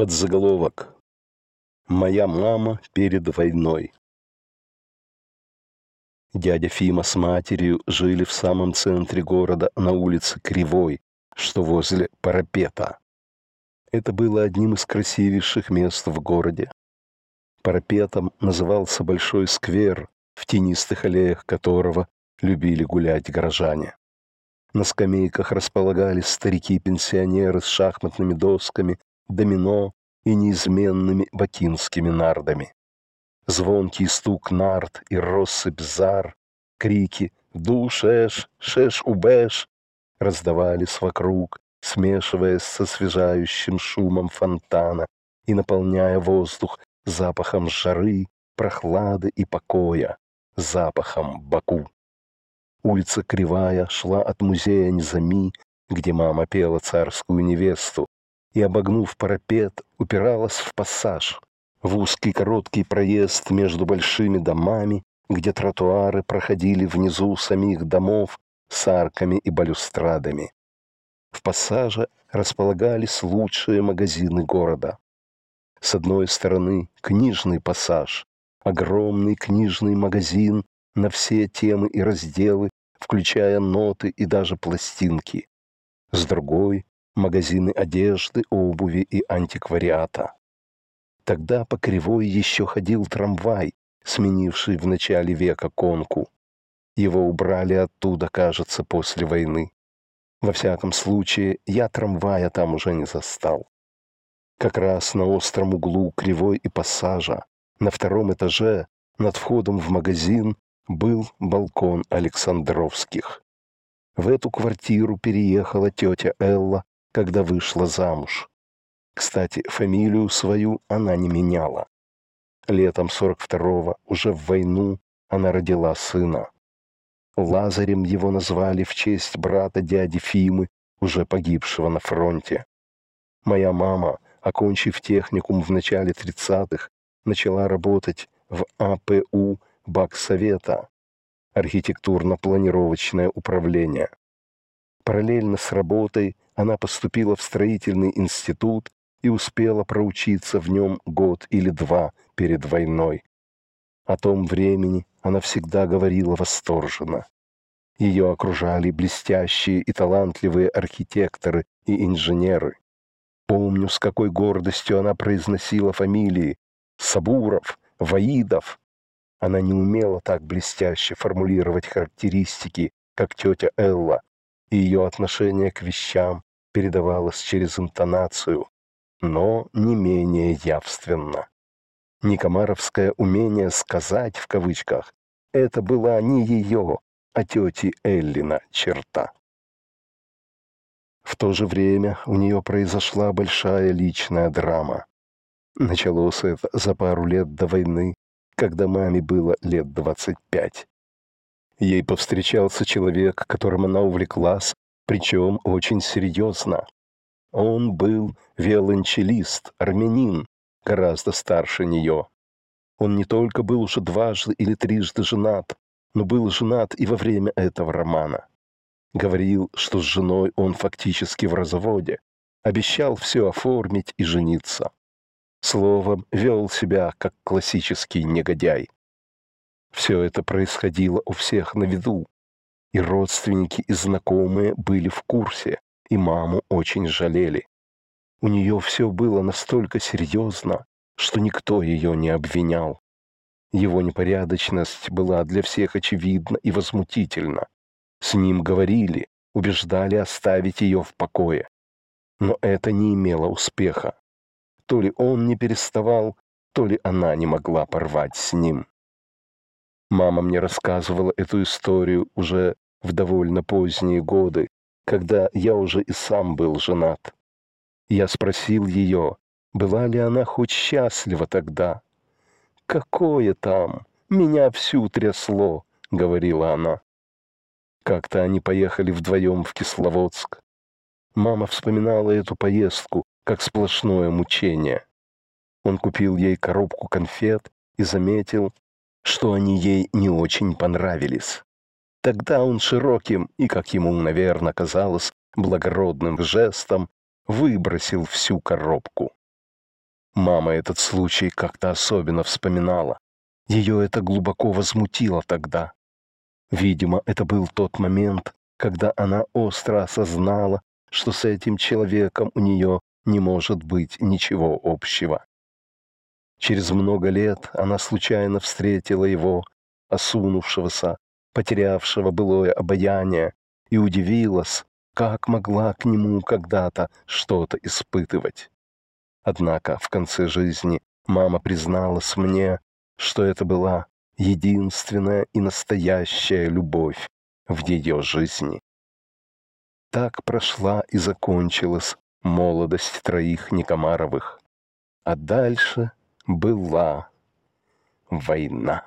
Подзаголовок. «Моя мама перед войной». Дядя Фима с матерью жили в самом центре города на улице Кривой, что возле парапета. Это было одним из красивейших мест в городе. Парапетом назывался большой сквер, в тенистых аллеях которого любили гулять горожане. На скамейках располагались старики-пенсионеры с шахматными досками домино и неизменными бакинскими нардами. Звонкий стук нард и россыпь зар, крики «Душеш! Шеш-убеш!» раздавались вокруг, смешиваясь со свежающим шумом фонтана и наполняя воздух запахом жары, прохлады и покоя, запахом Баку. Улица Кривая шла от музея Низами, где мама пела царскую невесту, и, обогнув парапет, упиралась в пассаж, в узкий короткий проезд между большими домами, где тротуары проходили внизу самих домов с арками и балюстрадами. В пассаже располагались лучшие магазины города. С одной стороны книжный пассаж, огромный книжный магазин на все темы и разделы, включая ноты и даже пластинки. С другой магазины одежды, обуви и антиквариата. Тогда по кривой еще ходил трамвай, сменивший в начале века конку. Его убрали оттуда, кажется, после войны. Во всяком случае, я трамвая там уже не застал. Как раз на остром углу кривой и пассажа, на втором этаже, над входом в магазин, был балкон Александровских. В эту квартиру переехала тетя Элла когда вышла замуж. Кстати, фамилию свою она не меняла. Летом 42-го, уже в войну, она родила сына. Лазарем его назвали в честь брата дяди Фимы, уже погибшего на фронте. Моя мама, окончив техникум в начале 30-х, начала работать в АПУ Баксовета, архитектурно-планировочное управление. Параллельно с работой она поступила в строительный институт и успела проучиться в нем год или два перед войной. О том времени она всегда говорила восторженно. Ее окружали блестящие и талантливые архитекторы и инженеры. Помню, с какой гордостью она произносила фамилии Сабуров, Ваидов. Она не умела так блестяще формулировать характеристики, как тетя Элла, и ее отношение к вещам передавалось через интонацию, но не менее явственно. Никомаровское умение «сказать» в кавычках — это была не ее, а тети Эллина черта. В то же время у нее произошла большая личная драма. Началось это за пару лет до войны, когда маме было лет 25. Ей повстречался человек, которым она увлеклась причем очень серьезно. Он был виолончелист, армянин, гораздо старше нее. Он не только был уже дважды или трижды женат, но был женат и во время этого романа. Говорил, что с женой он фактически в разводе, обещал все оформить и жениться. Словом, вел себя как классический негодяй. Все это происходило у всех на виду, и родственники, и знакомые были в курсе, и маму очень жалели. У нее все было настолько серьезно, что никто ее не обвинял. Его непорядочность была для всех очевидна и возмутительна. С ним говорили, убеждали оставить ее в покое. Но это не имело успеха. То ли он не переставал, то ли она не могла порвать с ним. Мама мне рассказывала эту историю уже в довольно поздние годы, когда я уже и сам был женат. Я спросил ее, была ли она хоть счастлива тогда. «Какое там? Меня всю трясло», — говорила она. Как-то они поехали вдвоем в Кисловодск. Мама вспоминала эту поездку как сплошное мучение. Он купил ей коробку конфет и заметил, что они ей не очень понравились. Тогда он широким и, как ему, наверное, казалось, благородным жестом выбросил всю коробку. Мама этот случай как-то особенно вспоминала. Ее это глубоко возмутило тогда. Видимо, это был тот момент, когда она остро осознала, что с этим человеком у нее не может быть ничего общего. Через много лет она случайно встретила его, осунувшегося, потерявшего былое обаяние, и удивилась, как могла к нему когда-то что-то испытывать. Однако в конце жизни мама призналась мне, что это была единственная и настоящая любовь в ее жизни. Так прошла и закончилась молодость троих Никомаровых. А дальше была война.